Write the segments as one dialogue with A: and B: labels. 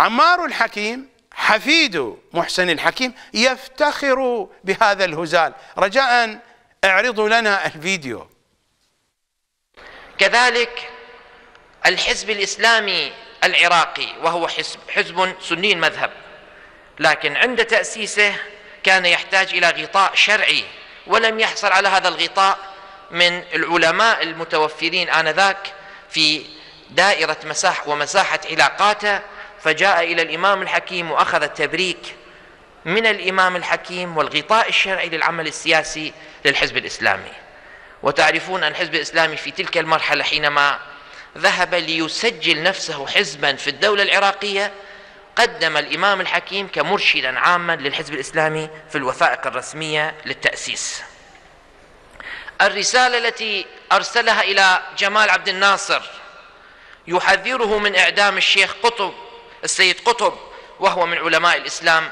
A: عمار الحكيم حفيد محسن الحكيم يفتخر بهذا الهزال رجاء اعرضوا لنا
B: الفيديو كذلك الحزب الإسلامي العراقي وهو حزب, حزب سني المذهب لكن عند تأسيسه كان يحتاج إلى غطاء شرعي ولم يحصل على هذا الغطاء من العلماء المتوفرين آنذاك في دائرة مساح ومساحة علاقاته فجاء إلى الإمام الحكيم وأخذ التبريك من الإمام الحكيم والغطاء الشرعي للعمل السياسي للحزب الإسلامي وتعرفون أن الحزب الإسلامي في تلك المرحلة حينما ذهب ليسجل نفسه حزبا في الدولة العراقية قدم الإمام الحكيم كمرشدا عاما للحزب الإسلامي في الوثائق الرسمية للتأسيس الرسالة التي أرسلها إلى جمال عبد الناصر يحذره من إعدام الشيخ قطب السيد قطب وهو من علماء الإسلام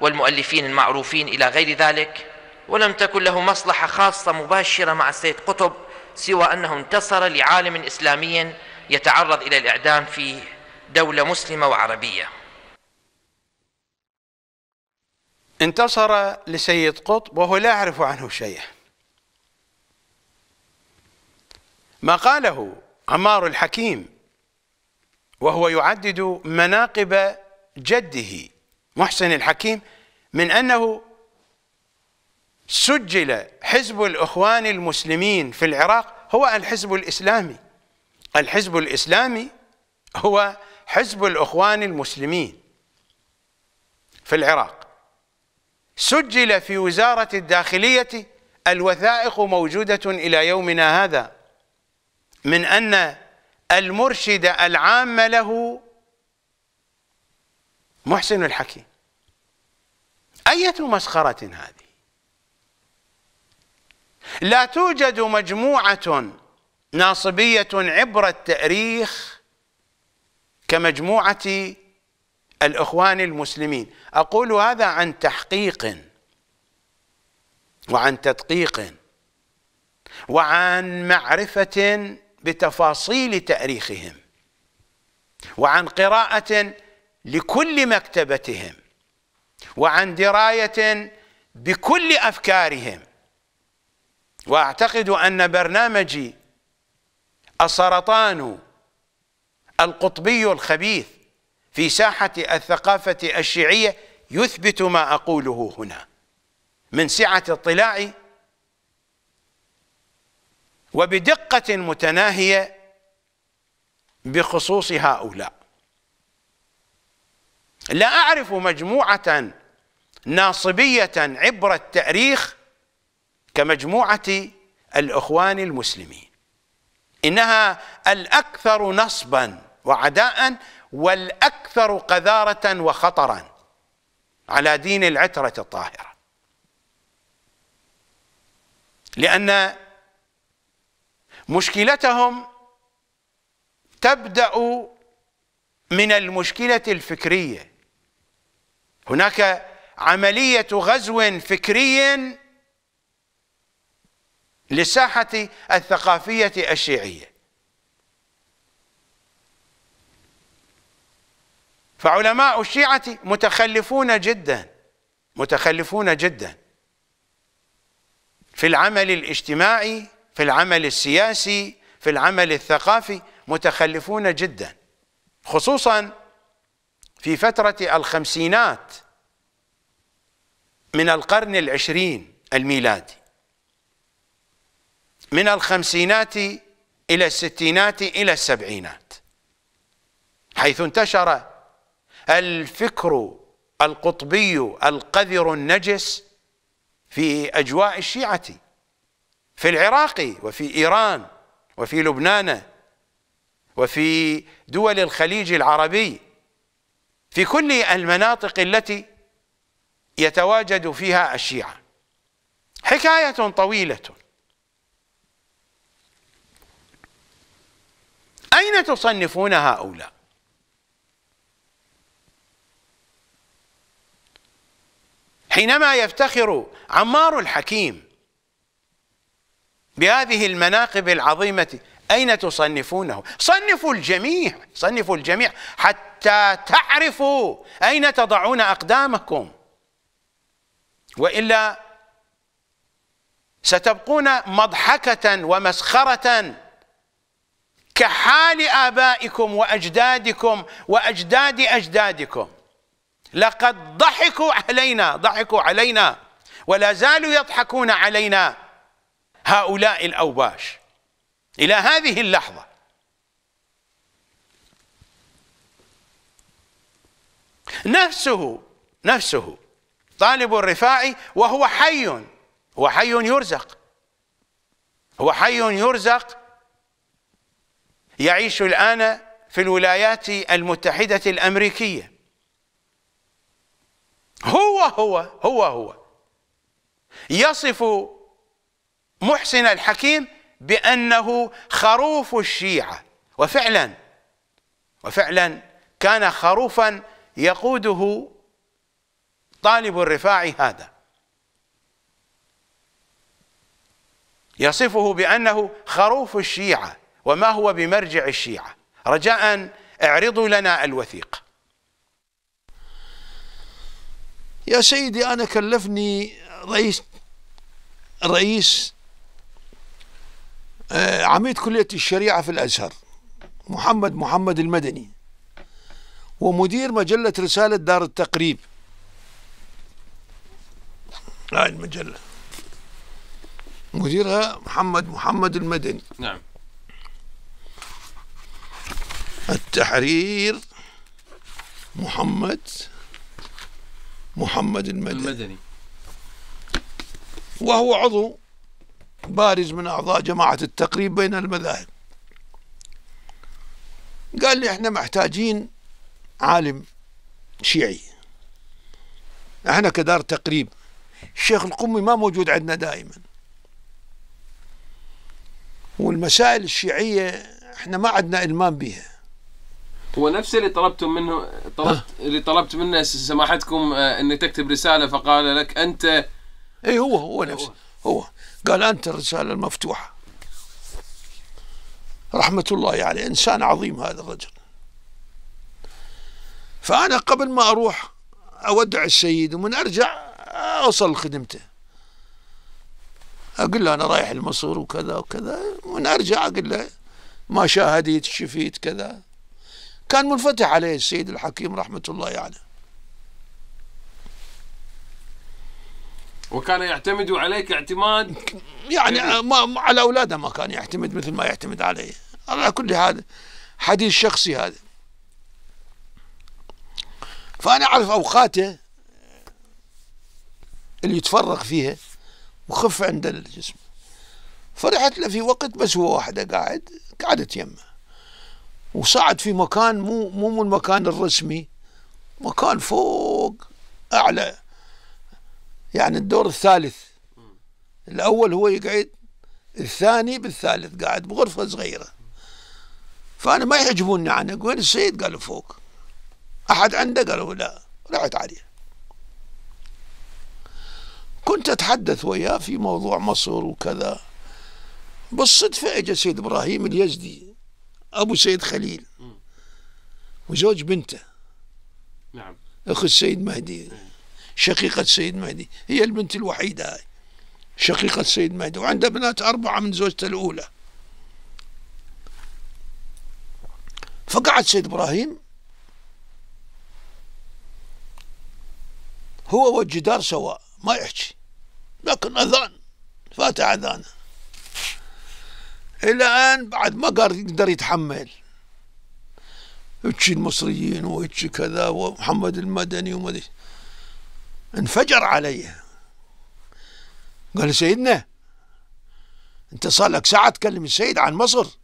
B: والمؤلفين المعروفين إلى غير ذلك ولم تكن له مصلحة خاصة مباشرة مع السيد قطب سوى أنه انتصر لعالم إسلامي يتعرض إلى الإعدام في دولة مسلمة وعربية
A: انتصر لسيد قطب وهو لا أعرف عنه شيئا ما قاله عمار الحكيم وهو يعدد مناقب جده محسن الحكيم من أنه سجل حزب الإخوان المسلمين في العراق هو الحزب الإسلامي الحزب الإسلامي هو حزب الإخوان المسلمين في العراق سجل في وزارة الداخلية الوثائق موجودة إلى يومنا هذا من أن المرشدة العامة له محسن الحكيم أية مسخرة هذه لا توجد مجموعة ناصبية عبر التاريخ كمجموعة الإخوان المسلمين أقول هذا عن تحقيق وعن تدقيق وعن معرفة بتفاصيل تاريخهم وعن قراءه لكل مكتبتهم وعن درايه بكل افكارهم واعتقد ان برنامجي السرطان القطبي الخبيث في ساحه الثقافه الشيعيه يثبت ما اقوله هنا من سعه اطلاعي وبدقة متناهية بخصوص هؤلاء لا أعرف مجموعة ناصبية عبر التاريخ كمجموعة الإخوان المسلمين إنها الأكثر نصبا وعداء والأكثر قذارة وخطرا على دين العترة الطاهرة لأن مشكلتهم تبدأ من المشكلة الفكرية هناك عملية غزو فكري للساحة الثقافية الشيعية فعلماء الشيعة متخلفون جدا متخلفون جدا في العمل الاجتماعي في العمل السياسي في العمل الثقافي متخلفون جدا خصوصا في فترة الخمسينات من القرن العشرين الميلادي من الخمسينات إلى الستينات إلى السبعينات حيث انتشر الفكر القطبي القذر النجس في أجواء الشيعة في العراق وفي إيران وفي لبنان وفي دول الخليج العربي في كل المناطق التي يتواجد فيها الشيعة حكاية طويلة أين تصنفون هؤلاء حينما يفتخر عمار الحكيم بهذه المناقب العظيمة أين تصنفونه صنفوا الجميع صنفوا الجميع حتى تعرفوا أين تضعون أقدامكم وإلا ستبقون مضحكة ومسخرة كحال آبائكم وأجدادكم وأجداد أجدادكم لقد ضحكوا علينا ضحكوا علينا ولا زالوا يضحكون علينا هؤلاء الأوباش إلى هذه اللحظة نفسه نفسه طالب الرفاعي وهو حي هو حي يرزق هو حي يرزق يعيش الآن في الولايات المتحدة الأمريكية هو هو هو هو يصف محسن الحكيم بأنه خروف الشيعة وفعلا وفعلا كان خروفا يقوده طالب الرفاع هذا يصفه بأنه خروف الشيعة وما هو بمرجع الشيعة رجاء اعرضوا لنا الوثيقة يا سيدي
C: أنا كلفني رئيس رئيس آه، عميد كلية الشريعة في الأزهر محمد محمد المدني ومدير مجلة رسالة دار التقريب هاي المجلة مديرها محمد محمد المدني نعم التحرير محمد محمد المدني, المدني. وهو عضو بارز من أعضاء جماعة التقريب بين المذاهب قال لي احنا محتاجين عالم شيعي احنا كدار تقريب الشيخ القمي ما موجود عندنا دائما والمسائل الشيعية احنا ما عندنا إلمام بها
A: هو نفس اللي طلبتم منه طلبت أه. اللي طلبت منه سماحتكم آه، انك تكتب رساله فقال لك انت اي هو هو نفسه
C: هو قال أنت الرسالة المفتوحة رحمة الله عليه يعني إنسان عظيم هذا الرجل فأنا قبل ما أروح أودع السيد ومن أرجع أوصل لخدمته أقول له أنا رايح لمصر وكذا وكذا ومن أرجع أقول له ما شاهديت شفيت كذا كان منفتح عليه السيد الحكيم رحمة الله عليه يعني.
A: وكان يعتمد عليك اعتماد يعني
C: ما على اولاده ما كان يعتمد مثل ما يعتمد علي على كل هذا حديث شخصي هذا فانا اعرف اوقاته اللي يتفرغ فيها وخف عند الجسم فرحت له في وقت بس هو واحده قاعد قعدت يمه وصعد في مكان مو مو من المكان الرسمي مكان فوق اعلى يعني الدور الثالث الأول هو يقعد الثاني بالثالث قاعد بغرفة صغيرة فأنا ما يعجبوني عنك وين السيد قالوا فوق أحد عنده قالوا لا رحت عليه كنت أتحدث وياه في موضوع مصر وكذا بالصدفة اجى سيد إبراهيم اليزدي أبو سيد خليل وزوج بنته نعم أخو السيد مهدي نعم. شقيقة سيد مهدي هي البنت الوحيدة هاي شقيقة سيد مهدي وعندها بنات أربعة من زوجته الأولى فقعد سيد إبراهيم هو والجدار سواء ما يحكي لكن أذان فات أذانه إلى أن بعد ما قال يقدر يتحمل هيك المصريين وهيك كذا ومحمد المدني وما ادري انفجر عليه قال سيدنا انت صار لك ساعة تكلم السيد عن مصر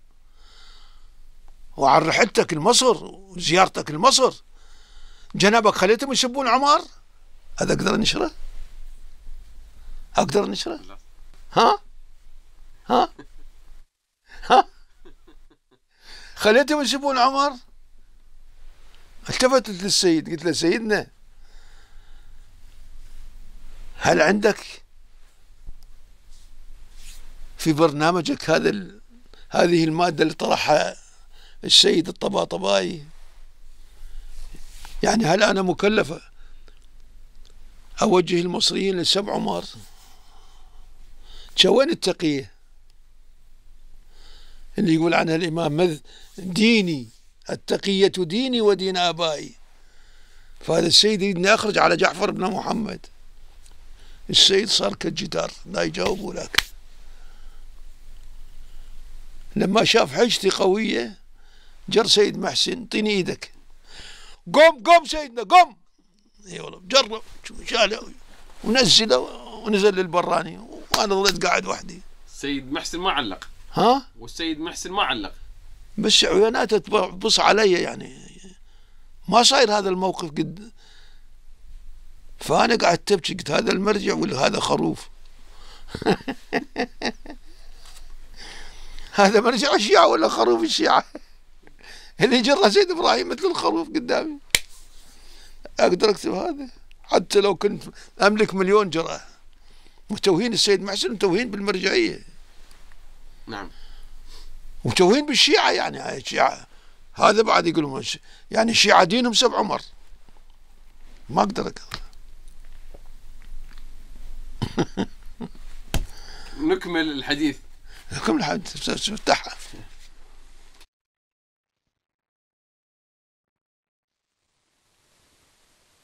C: وعن رحلتك لمصر وزيارتك لمصر جنابك خليتهم يسبون عمر هذا اقدر نشره اقدر نشره ها ها ها خليتهم يسبون عمر التفتت للسيد قلت له سيدنا هل عندك في برنامجك هذا هذه المادة اللي طرحها السيد الطباطبائي يعني هل أنا مكلفة أوجه المصريين لسبع عمر وين التقية اللي يقول عنها الإمام مذ ديني التقية ديني ودين آبائي فهذا السيد يريدني أخرج على جعفر بن محمد السيد صار كالجدار لا يجاوب ولاك لما شاف حجتي قوية جر سيد محسن طيني ايدك قم قم سيدنا قم اي والله جرب شاله ونزله ونزل للبراني وانا ظليت قاعد وحدي
A: السيد محسن ما علق ها والسيد محسن ما علق
C: بس عيوناته تبص علي يعني ما صاير هذا الموقف قد فانا قاعد تبكي قلت هذا المرجع ولا هذا خروف هذا مرجع الشيعة ولا خروف الشيعة اللي جرى سيد ابراهيم مثل الخروف قدامي اقدر اكتب هذا حتى لو كنت املك مليون جرأة وتوهين السيد محسن وتوهين بالمرجعية نعم وتوهين بالشيعة يعني هاي الشيعة هذا بعد يقولون يعني الشيعة دينهم سبع عمر ما اقدر اقدر نكمل الحديث نكمل
A: الحديث افتحها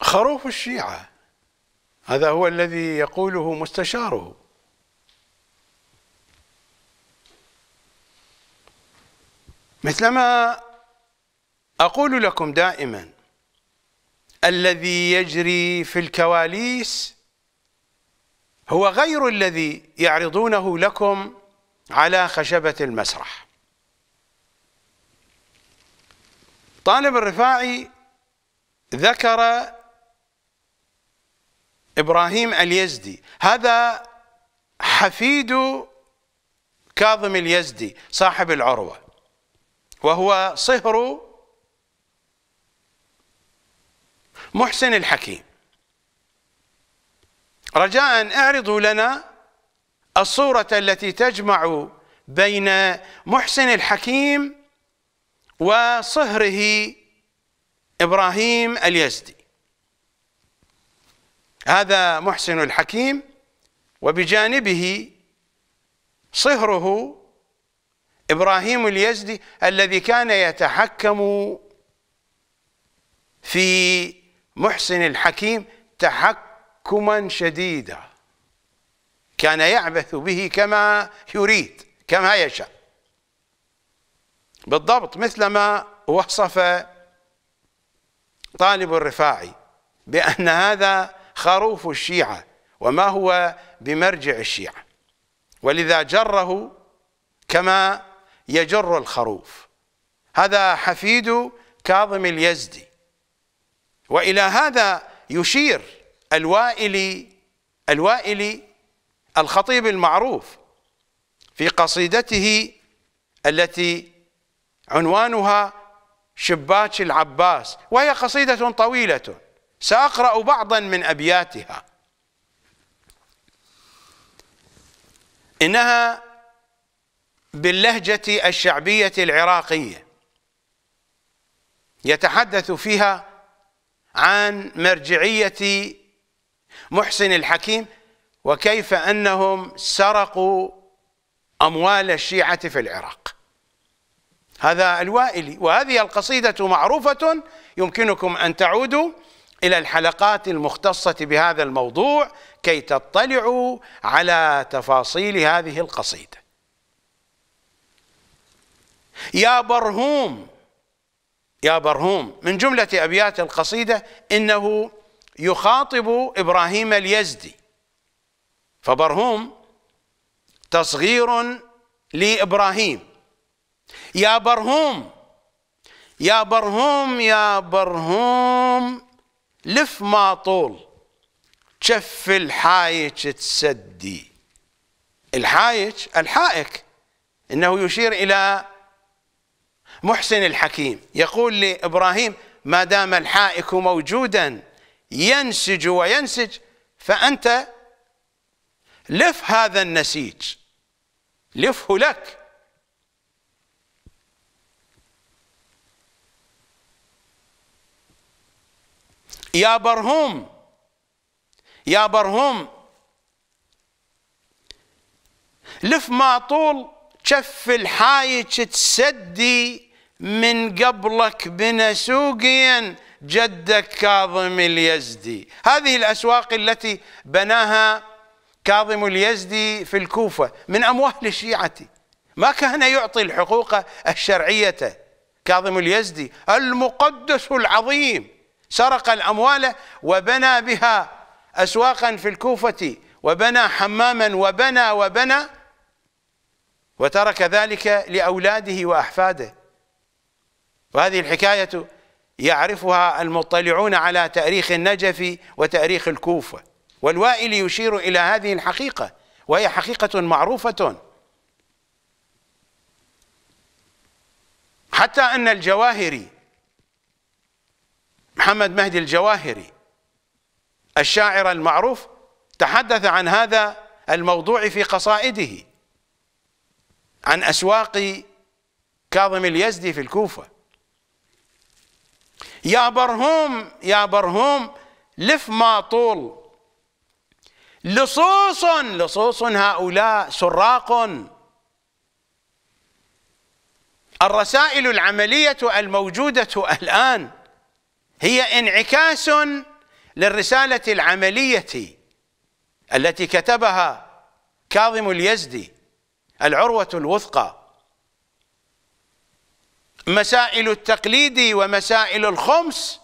A: خروف الشيعة هذا هو الذي يقوله مستشاره مثلما أقول لكم دائما الذي يجري في الكواليس هو غير الذي يعرضونه لكم على خشبة المسرح طالب الرفاعي ذكر إبراهيم اليزدي هذا حفيد كاظم اليزدي صاحب العروة وهو صهر محسن الحكيم رجاء اعرضوا لنا الصورة التي تجمع بين محسن الحكيم وصهره إبراهيم اليزدي هذا محسن الحكيم وبجانبه صهره إبراهيم اليزدي الذي كان يتحكم في محسن الحكيم تحكم تحكما شديدا كان يعبث به كما يريد كما يشاء بالضبط مثل ما وصف طالب الرفاعي بأن هذا خروف الشيعة وما هو بمرجع الشيعة ولذا جره كما يجر الخروف هذا حفيد كاظم اليزدي وإلى هذا يشير الوائلي الوائلي الخطيب المعروف في قصيدته التي عنوانها شباك العباس وهي قصيدة طويلة سأقرأ بعضا من أبياتها إنها باللهجة الشعبية العراقية يتحدث فيها عن مرجعية محسن الحكيم وكيف أنهم سرقوا أموال الشيعة في العراق هذا الوائلي وهذه القصيدة معروفة يمكنكم أن تعودوا إلى الحلقات المختصة بهذا الموضوع كي تطلعوا على تفاصيل هذه القصيدة يا برهوم يا برهوم من جملة أبيات القصيدة إنه يخاطب إبراهيم اليزدي فبرهوم تصغير لإبراهيم يا برهوم يا برهوم يا برهوم لف ما طول شف الحايك تسدي الحايك الحائك انه يشير الى محسن الحكيم يقول لابراهيم ما دام الحائك موجودا ينسج وينسج فأنت لف هذا النسيج لفه لك يا برهوم يا برهوم لف ما طول شف الحايج تسدي من قبلك بنسوقين جدك كاظم اليزدي هذه الأسواق التي بناها كاظم اليزدي في الكوفة من أموال الشيعة ما كان يعطي الحقوق الشرعية كاظم اليزدي المقدس العظيم سرق الأموال وبنى بها أسواقا في الكوفة وبنى حماما وبنى وبنى وترك ذلك لأولاده وأحفاده وهذه الحكاية يعرفها المطلعون على تاريخ النجف وتاريخ الكوفة والوائلي يشير إلى هذه الحقيقة وهي حقيقة معروفة حتى أن الجواهري محمد مهدي الجواهري الشاعر المعروف تحدث عن هذا الموضوع في قصائده عن أسواق كاظم اليزدي في الكوفة يا برهوم يا برهوم لف ما طول لصوص لصوص هؤلاء سراق الرسائل العملية الموجودة الآن هي انعكاس للرسالة العملية التي كتبها كاظم اليزدي العروة الوثقى مسائل التقليد ومسائل الخمس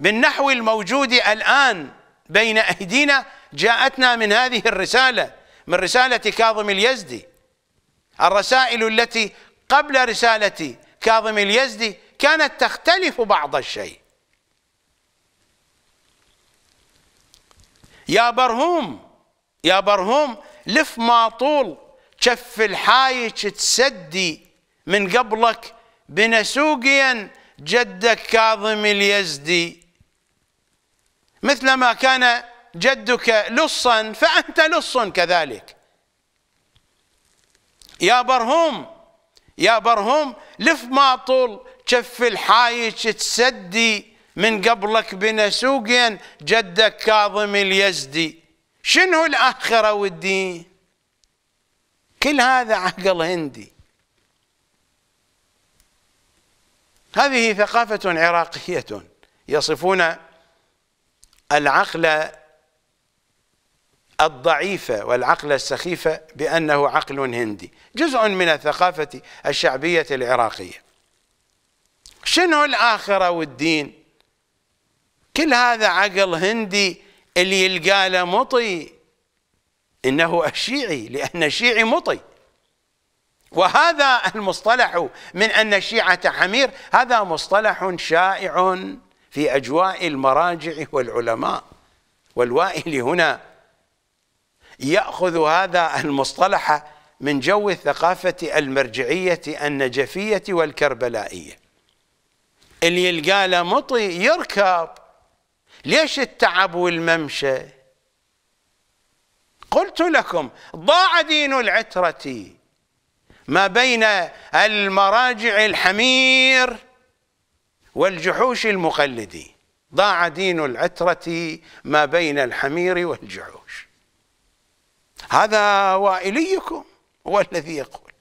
A: بالنحو الموجود الآن بين أيدينا جاءتنا من هذه الرسالة من رسالة كاظم اليزدي الرسائل التي قبل رسالة كاظم اليزدي كانت تختلف بعض الشيء يا برهوم يا برهوم لف ما طول كف الحايش تسدي من قبلك بنسوقيا جدك كاظم اليزدي مثلما كان جدك لصا فأنت لص كذلك يا برهوم يا برهوم لف ما طول شف الحايش تسدي من قبلك بنسوقيا جدك كاظم اليزدي شنو الآخرة والدين كل هذا عقل هندي هذه ثقافة عراقية يصفون العقل الضعيفة والعقل السخيفة بأنه عقل هندي جزء من الثقافة الشعبية العراقية شنو الآخرة والدين كل هذا عقل هندي اللي يلقى له مطي إنه الشيعي لأن الشيعي مطي وهذا المصطلح من أن الشيعة حمير هذا مصطلح شائع في أجواء المراجع والعلماء والوائل هنا يأخذ هذا المصطلح من جو الثقافة المرجعية النجفية والكربلائية اللي يلقى له مطي يركب ليش التعب والممشى قلت لكم ضاع دين العترة ما بين المراجع الحمير والجحوش المقلد ضاع دين العترة ما بين الحمير والجحوش هذا وائليكم هو الذي يقول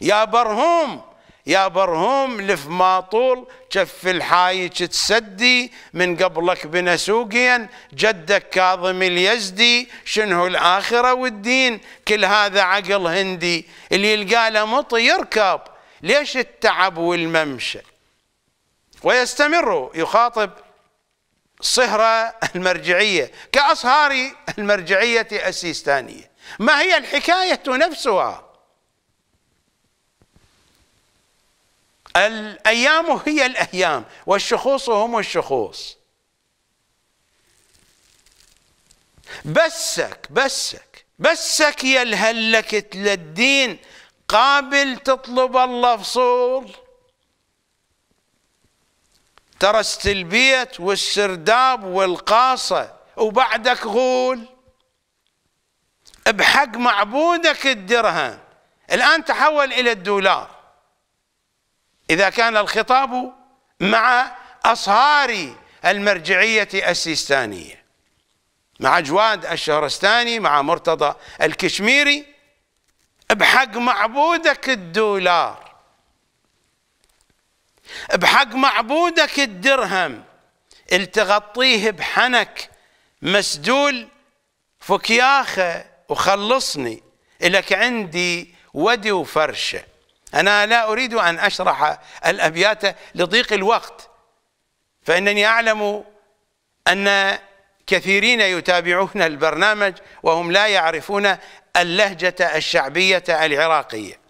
A: يا برهوم يا برهم لف ما طول كف الحايج تسدي من قبلك بنسوقيا جدك كاظم اليزدي شنه الآخرة والدين كل هذا عقل هندي اللي يلقى له مطي يركب ليش التعب والممشى ويستمر يخاطب صهرة المرجعية كأصهار المرجعية السيستانية ما هي الحكاية نفسها الأيام هي الأيام والشخوص هم الشخوص بسك بسك بسك يا الهلكت للدين قابل تطلب الله فصول ترست البيت والسرداب والقاصة وبعدك غول بحق معبودك الدرهم الآن تحول إلى الدولار إذا كان الخطاب مع أصهار المرجعية السيستانية مع جواد الشهرستاني مع مرتضى الكشميري بحق معبودك الدولار بحق معبودك الدرهم التغطيه بحنك مسدول فكياخه وخلصني لك عندي ودي وفرشه أنا لا أريد أن أشرح الأبيات لضيق الوقت فإنني أعلم أن كثيرين يتابعون البرنامج وهم لا يعرفون اللهجة الشعبية العراقية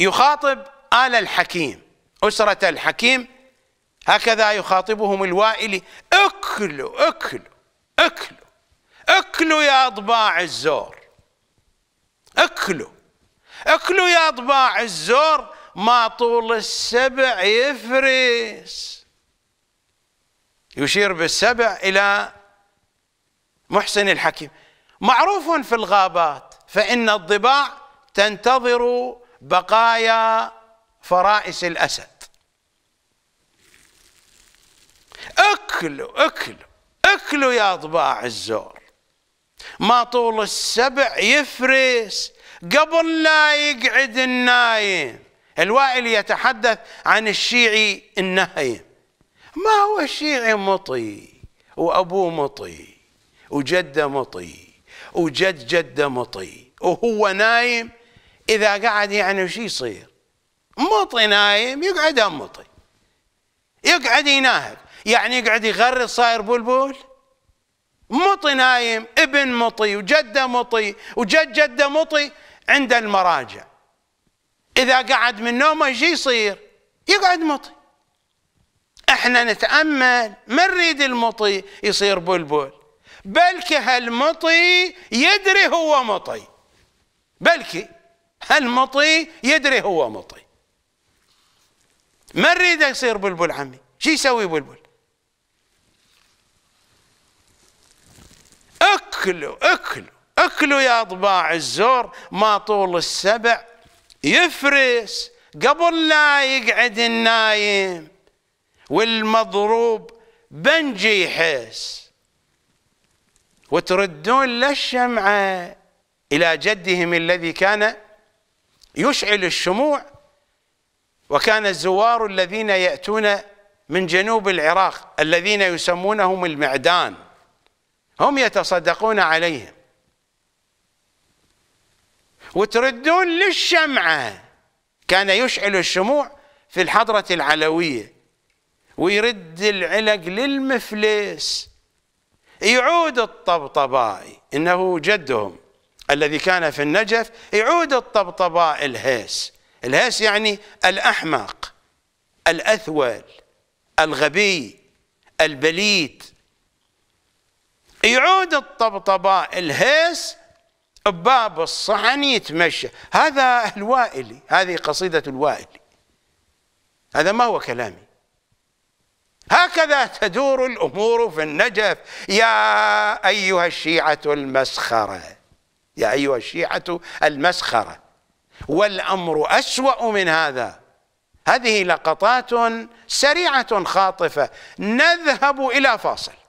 A: يخاطب آل الحكيم أسرة الحكيم هكذا يخاطبهم الوائلي اكلوا اكلوا اكلوا اكلوا يا أضباع الزور اكلوا اكلوا يا اطباع الزور ما طول السبع يفرس يشير بالسبع إلى محسن الحكيم معروف في الغابات فإن الضباع تنتظر بقايا فرائس الأسد اكلوا اكلوا اكلوا يا ضباع الزور ما طول السبع يفرس قبل لا يقعد النايم الوائل يتحدث عن الشيعي النايم ما هو الشيعي مطي وأبوه مطي وجده مطي وجد جده مطي وهو نايم إذا قعد يعني وش يصير مطي نايم يقعد مطي يقعد يناهب يعني يقعد يغرد صاير بلبل مطي نايم ابن مطي وجده مطي وجد جده مطي عند المراجع إذا قعد من نومه ايش يصير يقعد مطي احنا نتأمل ما نريد المطي يصير بلبل بلكي هالمطي يدري هو مطي بلكي هالمطي يدري هو مطي ما نريده يصير بلبل عمي شو يسوي بلبل اكلوا اكلوا اكلوا يا اضباع الزور ما طول السبع يفرس قبل لا يقعد النايم والمضروب بنجي يحس وتردون للشمعة إلى جدهم الذي كان يشعل الشموع وكان الزوار الذين يأتون من جنوب العراق الذين يسمونهم المعدان هم يتصدقون عليهم وتردون للشمعة كان يشعل الشموع في الحضرة العلوية ويرد العلق للمفلس يعود الطبطبائي إنه جدهم الذي كان في النجف يعود الطبطباء الهيس الهيس يعني الأحمق الأثول الغبي البليد يعود الطبطباء الهيس باب الصحن يتمشى هذا الوائلي هذه قصيدة الوائلي هذا ما هو كلامي هكذا تدور الأمور في النجف يا أيها الشيعة المسخرة يا أيها الشيعة المسخرة والأمر أسوأ من هذا هذه لقطات سريعة خاطفة نذهب إلى فاصل